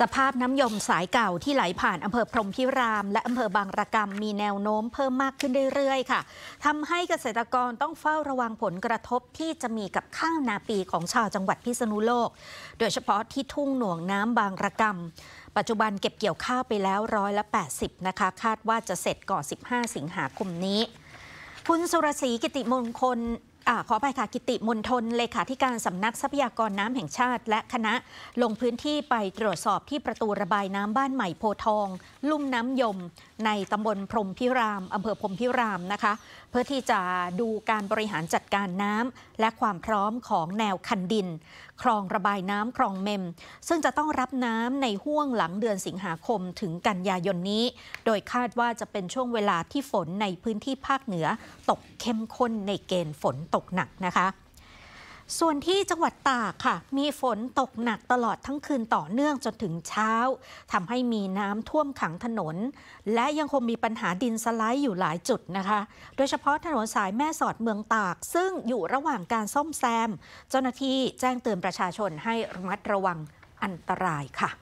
สภาพน้ำยมสายเก่าที่ไหลผ่านอำเภอพรมพิราม และอำเภอบางระกรรมมีแนวโน้มเพิ่มมากขึ้นเรื่อยๆค่ะทำให้เกษตรกรต้องเฝ้าระวังผลกระทบที่จะมีกับข้าวนาปีของชาวจังหวัดพิษณุโลก โดยเฉพาะที่ทุ่งหน่วงน้ำบางระกรรม ปัจจุบันเก็บเกี่ยวข้าวไปแล้วร้อยละ 80 นะคะ คาดว่าจะเสร็จก่อน15 สิงหาคมนี้คุณสุรศรีกิติมงคลอขออภัยค่ะกิติมนทนเลขาธิการสำนักทรัพยากรน้ำแห่งชาติ และคณะลงพื้นที่ไปตรวจสอบที่ประตูระบายน้ำบ้านใหม่โพทอง ลุ่มน้ำยม ในตำบลพรมพิรามอำเภอพรมพิรามนะคะ เพื่อที่จะดูการบริหารจัดการน้ำและความพร้อมของแนวคันดินคลองระบายน้ำคลองเมม ซึ่งจะต้องรับน้ำในห่วงหลังเดือนสิงหาคมถึงกันยายนนี้ โดยคาดว่าจะเป็นช่วงเวลาที่ฝนในพื้นที่ภาคเหนือ ตกเข้มข้นในเกณฑ์ฝนตกหนักนะคะ ส่วนที่จังหวัดตากค่ะ มีฝนตกหนักตลอดทั้งคืนต่อเนื่องจนถึงเช้าทำให้มีน้ำท่วมขังถนน และยังคงมีปัญหาดินสไลด์อยู่หลายจุดนะคะ โดยเฉพาะถนนสายแม่สอดเมืองตากซึ่งอยู่ระหว่างการซ่อมแซม เจ้าหน้าที่แจ้งเตือนประชาชนให้ระมัดระวังอันตรายค่ะ